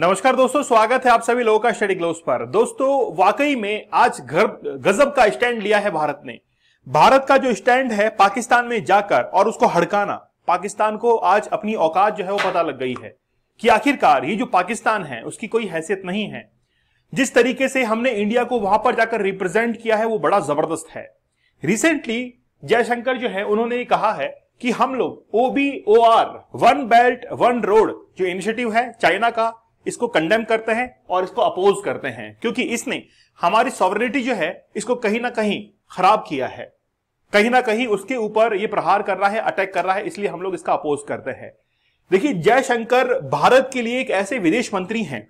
नमस्कार दोस्तों स्वागत है आप सभी लोगों का स्टडी ग्लोस पर दोस्तों वाकई में आज घर गजब का स्टैंड लिया है भारत ने भारत का जो स्टैंड है पाकिस्तान में जाकर और उसको हड़काना पाकिस्तान को आज अपनी औकात जो है वो पता लग गई है कि आखिरकार ये जो पाकिस्तान है उसकी कोई हैसियत नहीं है जिस तरीके से हमने इंडिया को वहां पर जाकर रिप्रेजेंट किया है वो बड़ा जबरदस्त है रिसेंटली जयशंकर जो है उन्होंने कहा है कि हम लोग आर वन बेल्ट वन रोड जो इनिशिएटिव है चाइना का इसको कंडेम करते हैं और इसको अपोज करते हैं क्योंकि इसने हमारी सॉवरिटी जो है इसको कहीं ना कहीं खराब किया है कहीं ना कहीं उसके ऊपर ये प्रहार कर रहा है अटैक कर रहा है इसलिए हम लोग इसका अपोज करते हैं देखिए जयशंकर भारत के लिए एक ऐसे विदेश मंत्री हैं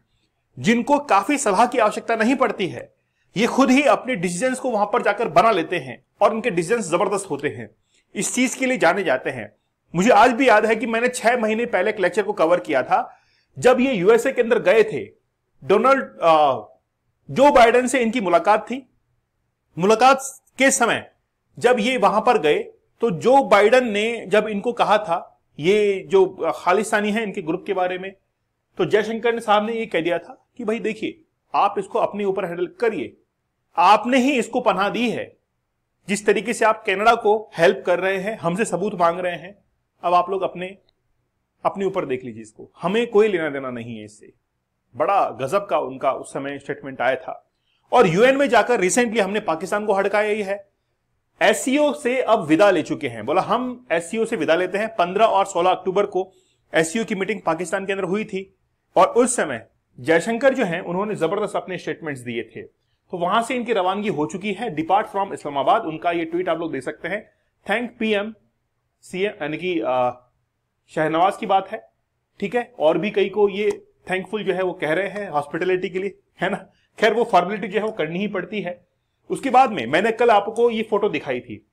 जिनको काफी सलाह की आवश्यकता नहीं पड़ती है ये खुद ही अपने डिसीजन को वहां पर जाकर बना लेते हैं और उनके डिसीजन जबरदस्त होते हैं इस चीज के लिए जाने जाते हैं मुझे आज भी याद है कि मैंने छह महीने पहले एक लेक्चर को कवर किया था जब ये यूएसए के अंदर गए थे डोनाल्ड जो बाइडेन से इनकी मुलाकात थी मुलाकात के समय जब ये वहां पर गए तो जो बाइडन ने जब इनको कहा था ये जो खालिस्तानी है इनके ग्रुप के बारे में तो जयशंकर ने साहब ने ये कह दिया था कि भाई देखिए आप इसको अपने ऊपर हैंडल करिए आपने ही इसको पनाह दी है जिस तरीके से आप कनाडा को हेल्प कर रहे हैं हमसे सबूत मांग रहे हैं अब आप लोग अपने अपने ऊपर देख लीजिए इसको हमें कोई लेना देना नहीं है इससे बड़ा गजब का उनका उस समय स्टेटमेंट आया था और यूएन में जाकर रिसेंटली हमने पाकिस्तान को हड़काया ही है एससीओ e से अब विदा ले चुके हैं बोला हम एससीओ e से विदा लेते हैं 15 और 16 अक्टूबर को एससीओ e की मीटिंग पाकिस्तान के अंदर हुई थी और उस समय जयशंकर जो हैं उन्होंने जबरदस्त अपने स्टेटमेंट्स दिए थे तो वहां से इनकी रवानगी हो चुकी है डिपार्ट फ्रॉम इस्लामाबाद उनका ये ट्वीट आप लोग दे सकते हैं थैंक पीएम सीएम यानी कि शहनवाज की बात है ठीक है और भी कई को ये थैंकफुल जो है वो कह रहे हैं हॉस्पिटलिटी के लिए है ना खैर वो फॉर्मेलिटी जो है वो करनी ही पड़ती है उसके बाद में मैंने कल आपको ये फोटो दिखाई थी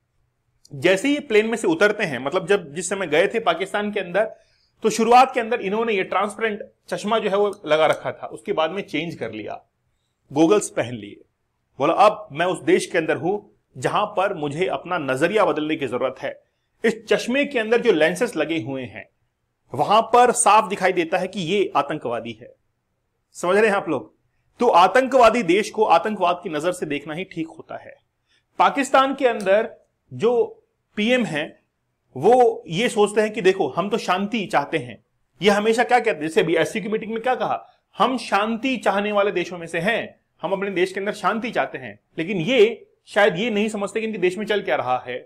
जैसे ही प्लेन में से उतरते हैं मतलब जब जिस समय गए थे पाकिस्तान के अंदर तो शुरुआत के अंदर इन्होंने ये ट्रांसपेरेंट चश्मा जो है वो लगा रखा था उसके बाद में चेंज कर लिया गोगल्स पहन लिए बोला अब मैं उस देश के अंदर हूं जहां पर मुझे अपना नजरिया बदलने की जरूरत है इस चश्मे के अंदर जो लेंसेस लगे हुए हैं वहां पर साफ दिखाई देता है कि ये आतंकवादी है समझ रहे हैं आप लोग तो आतंकवादी देश को आतंकवाद की नजर से देखना ही ठीक होता है पाकिस्तान के अंदर जो पीएम है वो ये सोचते हैं कि देखो हम तो शांति चाहते हैं ये हमेशा क्या कहते हैं जैसे अभी एससी की मीटिंग में क्या कहा हम शांति चाहने वाले देशों में से हैं हम अपने देश के अंदर शांति चाहते हैं लेकिन ये शायद ये नहीं समझते कि इनके देश में चल क्या रहा है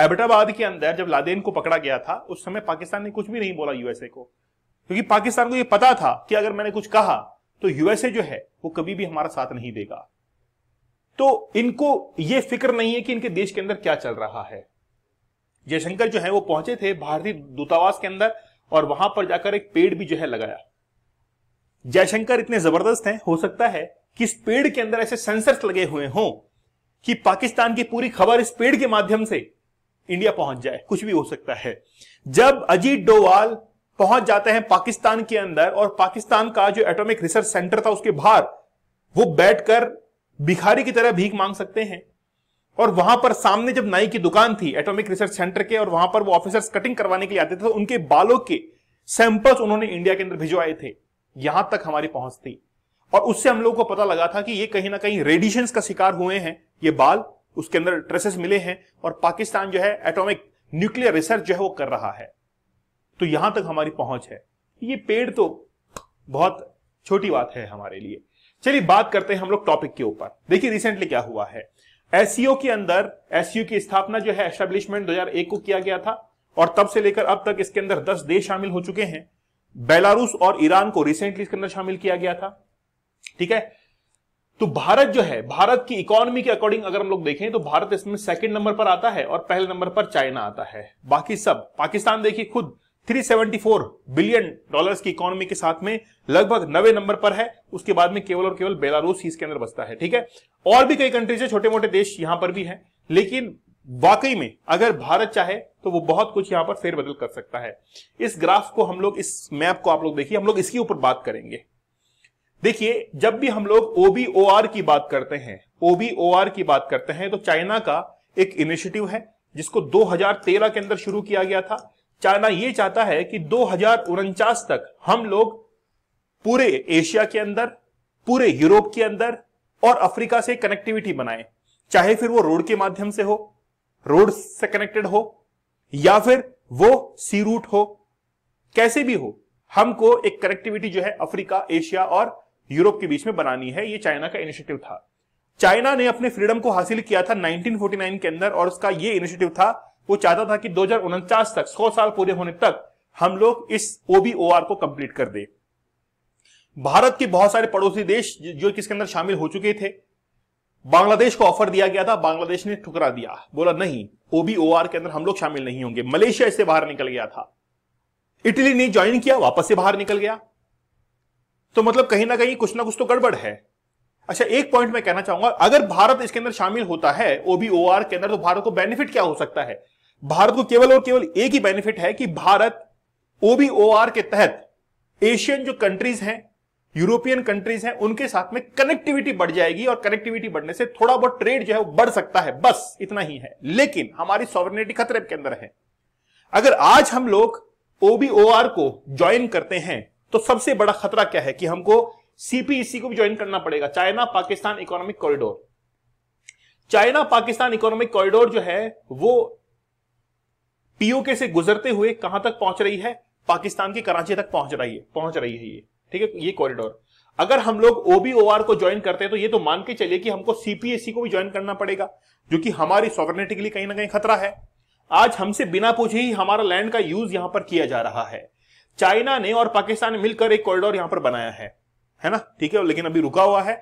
एबटाबाद के अंदर जब लादेन को पकड़ा गया था उस समय पाकिस्तान ने कुछ भी नहीं बोला यूएसए को क्योंकि पाकिस्तान को यह पता था कि अगर मैंने कुछ कहा तो यूएसए जो है वो कभी भी हमारा साथ नहीं देगा तो इनको ये फिक्र नहीं है कि इनके देश के अंदर क्या चल रहा है जयशंकर जो है वो पहुंचे थे भारतीय दूतावास के अंदर और वहां पर जाकर एक पेड़ भी जो है लगाया जयशंकर इतने जबरदस्त हैं हो सकता है कि इस पेड़ के अंदर ऐसे सेंसर्स लगे हुए हों कि पाकिस्तान की पूरी खबर इस पेड़ के माध्यम से इंडिया पहुंच जाए कुछ भी हो सकता है जब अजीत डोवाल पहुंच जाते हैं पाकिस्तान के अंदर और पाकिस्तान का जो एटॉमिक रिसर्च सेंटर था उसके बाहर वो बैठकर भिखारी की तरह भीख मांग सकते हैं और वहां पर सामने जब नाई की दुकान थी एटॉमिक रिसर्च सेंटर के और वहां पर वो ऑफिसर्स कटिंग करवाने के लिए आते थे तो उनके बालों के सैंपल्स उन्होंने इंडिया के अंदर भिजवाए थे यहां तक हमारी पहुंच थी और उससे हम लोगों को पता लगा था कि ये कहीं ना कहीं रेडिएशन का शिकार हुए हैं ये बाल उसके अंदर ट्रेसेस मिले हैं और पाकिस्तान जो है एटॉमिक न्यूक्लियर रिसर्च जो है वो कर रहा है तो यहां तक हमारी पहुंच है ये पेड़ तो बहुत छोटी बात है हमारे लिए चलिए बात करते हैं हम लोग टॉपिक के ऊपर देखिए रिसेंटली क्या हुआ है एससीओ के अंदर एससीओ की स्थापना जो है एस्टेब्लिशमेंट 2001 को किया गया था और तब से लेकर अब तक इसके अंदर 10 देश शामिल हो चुके हैं बेलारूस और ईरान को रिसेंटली इसके अंदर शामिल किया गया था ठीक है तो भारत जो है भारत की इकोनॉमी के अकॉर्डिंग अगर हम लोग देखें तो भारत इसमें सेकंड नंबर पर आता है और पहले नंबर पर चाइना आता है बाकी सब पाकिस्तान देखिए खुद 374 बिलियन डॉलर्स की इकोनॉमी के साथ में लगभग नवे नंबर पर है उसके बाद में केवल और केवल बेलारूस ही इसके अंदर बसता है ठीक है और भी कई कंट्रीज है छोटे मोटे देश यहां पर भी है लेकिन वाकई में अगर भारत चाहे तो वो बहुत कुछ यहां पर फेरबदल कर सकता है इस ग्राफ को हम लोग इस मैप को आप लोग देखिए हम लोग इसके ऊपर बात करेंगे देखिए जब भी हम लोग आर की बात करते हैं आर की बात करते हैं तो चाइना का एक इनिशिएटिव है जिसको 2013 के अंदर शुरू किया गया था चाइना ये चाहता है कि दो तक हम लोग पूरे एशिया के अंदर पूरे यूरोप के अंदर और अफ्रीका से कनेक्टिविटी बनाए चाहे फिर वो रोड के माध्यम से हो रोड से कनेक्टेड हो या फिर वो सी रूट हो कैसे भी हो हमको एक कनेक्टिविटी जो है अफ्रीका एशिया और यूरोप के बीच में बनानी है ये चाइना का इनिशिएटिव था चाइना ने अपने फ्रीडम को हासिल किया था 1949 के अंदर और उसका ये इनिशिएटिव था वो चाहता था कि दो तक सौ साल पूरे होने तक हम लोग इस ओबीओआर को कंप्लीट कर दे भारत के बहुत सारे पड़ोसी देश जो किसके अंदर शामिल हो चुके थे बांग्लादेश को ऑफर दिया गया था बांग्लादेश ने ठुकरा दिया बोला नहीं ओबीओआर के अंदर हम लोग शामिल नहीं होंगे मलेशिया इससे बाहर निकल गया था इटली ने ज्वाइन किया वापस से बाहर निकल गया तो मतलब कहीं ना कहीं कुछ ना कुछ तो गड़बड़ है अच्छा एक पॉइंट मैं कहना चाहूंगा अगर भारत इसके अंदर शामिल होता है आर के अंदर तो भारत को बेनिफिट क्या हो सकता है भारत को केवल और केवल एक ही बेनिफिट है कि भारत आर के तहत एशियन जो कंट्रीज हैं यूरोपियन कंट्रीज हैं उनके साथ में कनेक्टिविटी बढ़ जाएगी और कनेक्टिविटी बढ़ने से थोड़ा बहुत ट्रेड जो है वो बढ़ सकता है बस इतना ही है लेकिन हमारी सॉवरनिटी खतरे के अंदर है अगर आज हम लोग आर को ज्वाइन करते हैं तो सबसे बड़ा खतरा क्या है कि हमको सीपीईसी e को भी ज्वाइन करना पड़ेगा China Pakistan economic corridor China Pakistan economic corridor जो है वो पीओके से गुजरते हुए कहां तक पहुंच रही है पाकिस्तान की कराची तक पहुंच रही है पहुंच रही है ये ठीक है ये कॉरिडोर अगर हम लोग ओबीओआर को ज्वाइन करते हैं तो ये तो मान के चलिए कि हमको सीपीएससी e को भी ज्वाइन करना पड़ेगा जो कि हमारी सॉवर्निटी के लिए कहीं ना कहीं खतरा है आज हमसे बिना पूछे ही हमारा लैंड का यूज यहां पर किया जा रहा है चाइना ने और पाकिस्तान ने मिलकर एक कॉरिडोर यहां पर बनाया है है ना ठीक है लेकिन अभी रुका हुआ है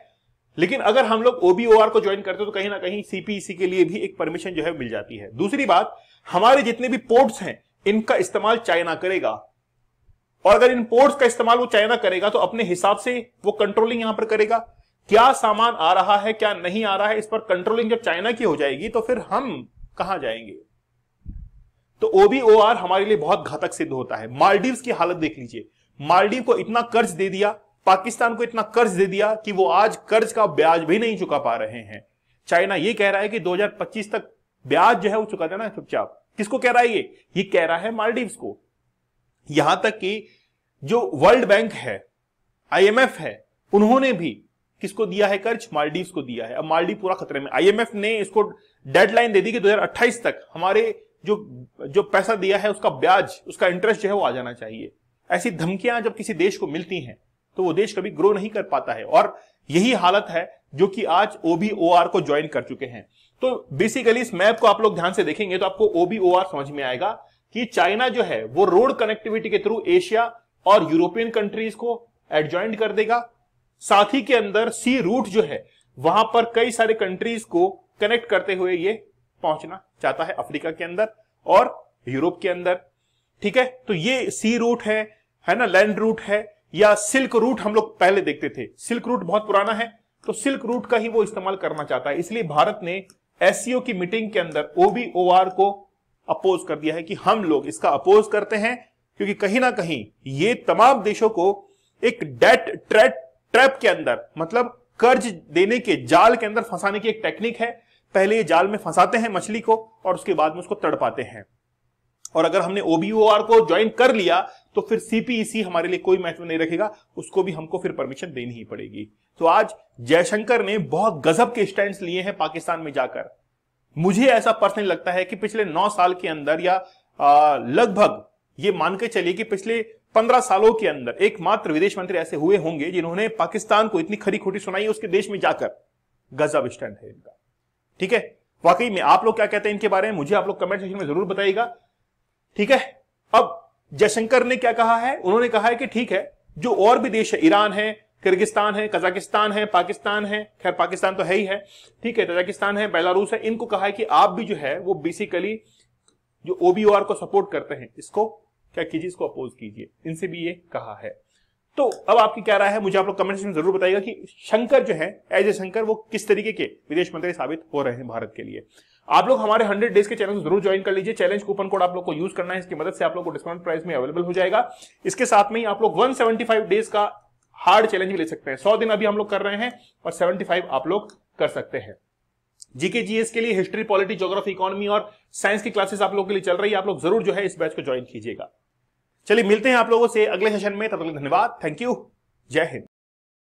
लेकिन अगर हम लोग ओबीओ को ज्वाइन करते हैं तो कहीं ना कहीं सीपीसी e के लिए भी एक परमिशन जो है मिल जाती है दूसरी बात हमारे जितने भी पोर्ट्स हैं इनका इस्तेमाल चाइना करेगा और अगर इन पोर्ट्स का इस्तेमाल वो चाइना करेगा तो अपने हिसाब से वो कंट्रोलिंग यहां पर करेगा क्या सामान आ रहा है क्या नहीं आ रहा है इस पर कंट्रोलिंग जब चाइना की हो जाएगी तो फिर हम कहां जाएंगे तो आर हमारे लिए बहुत घातक सिद्ध होता है मालदीव की हालत देख लीजिए मालदीव को इतना कर्ज दे दिया पाकिस्तान को इतना कर्ज दे दिया कि वो आज कर्ज का ब्याज भी नहीं चुका पा रहे हैं चाइना ये कह रहा है कि 2025 तक ब्याज जो है वो चुका देना चुपचाप किसको कह रहा है ये ये कह रहा है मालदीव को यहां तक कि जो वर्ल्ड बैंक है आईएमएफ है उन्होंने भी किसको दिया है कर्ज मालदीव को दिया है अब मालदीव पूरा खतरे में आईएमएफ ने इसको डेडलाइन दे दी कि 2028 तक हमारे जो जो पैसा दिया है उसका ब्याज उसका इंटरेस्ट जो है वो आ जाना चाहिए ऐसी धमकियां जब किसी देश को मिलती हैं तो वो देश कभी ग्रो नहीं कर पाता है और यही हालत है जो कि आज ओबीओआर को ज्वाइन कर चुके हैं तो बेसिकली इस मैप को आप लोग ध्यान से देखेंगे तो आपको ओबीओआर समझ में आएगा कि चाइना जो है वो रोड कनेक्टिविटी के थ्रू एशिया और यूरोपियन कंट्रीज को एडजॉइंट कर देगा साथ ही के अंदर सी रूट जो है वहां पर कई सारे कंट्रीज को कनेक्ट करते हुए ये पहुंचना चाहता है अफ्रीका के अंदर और यूरोप के अंदर ठीक है तो ये सी रूट है है ना लैंड रूट है या सिल्क रूट हम लोग पहले देखते थे सिल्क रूट बहुत पुराना है तो सिल्क रूट का ही वो इस्तेमाल करना चाहता है इसलिए भारत ने एस की मीटिंग के अंदर ओबीओआर को अपोज कर दिया है कि हम लोग इसका अपोज करते हैं क्योंकि कहीं ना कहीं ये तमाम देशों को एक डेट ट्रैप ट्रैप के अंदर मतलब कर्ज देने के जाल के अंदर फंसाने की एक टेक्निक है पहले ये जाल में फंसाते हैं मछली को और उसके बाद में उसको तड़पाते हैं और अगर हमने ओबीओआर को ज्वाइन कर लिया तो फिर सीपीईसी e हमारे लिए कोई महत्व नहीं रखेगा उसको भी हमको फिर परमिशन देनी ही पड़ेगी तो आज जयशंकर ने बहुत गजब के स्टैंड लिए हैं पाकिस्तान में जाकर मुझे ऐसा पर्सनली लगता है कि पिछले नौ साल के अंदर या लगभग ये मान के चलिए कि पिछले पंद्रह सालों के अंदर एकमात्र विदेश मंत्री ऐसे हुए होंगे जिन्होंने पाकिस्तान को इतनी खरी खोटी सुनाई उसके देश में जाकर गजब स्टैंड है इनका ठीक है वाकई में आप लोग क्या कहते हैं इनके बारे में मुझे आप लोग कमेंट सेक्शन में जरूर बताइएगा ठीक है अब जयशंकर ने क्या कहा है उन्होंने कहा है कि ठीक है जो और भी देश है ईरान है किर्गिस्तान है कजाकिस्तान है पाकिस्तान है खैर पाकिस्तान तो है ही है ठीक है तजाकिस्तान है बेलारूस है इनको कहा है कि आप भी जो है वो बेसिकली जो ओबीओआर को सपोर्ट करते हैं इसको क्या कीजिए इसको अपोज कीजिए इनसे भी ये कहा है तो अब आपकी क्या राय है मुझे आप लोग कमेंट सेक्शन में जरूर बताइएगा कि शंकर जो है एज ए शंकर वो किस तरीके के विदेश मंत्री साबित हो रहे हैं भारत के लिए आप लोग हमारे 100 डेज के चैनल को जरूर ज्वाइन कर लीजिए चैलेंज कूपन कोड आप लोग को यूज करना है इसकी मदद से आप लोग को डिस्काउंट प्राइस में अवेलेबल हो जाएगा इसके साथ में ही आप लोग 175 डेज का हार्ड चैलेंज भी ले सकते हैं 100 दिन अभी हम लोग कर रहे हैं और 75 आप लोग कर सकते हैं जीके जीएस के लिए हिस्ट्री पॉलिटी ज्योग्राफी इकोनॉमी और साइंस की क्लासेस आप लोग के लिए चल रही है आप लोग जरूर जो है इस बैच को ज्वाइन कीजिएगा चलिए मिलते हैं आप लोगों से अगले सेशन में तब तक धन्यवाद थैंक यू जय हिंद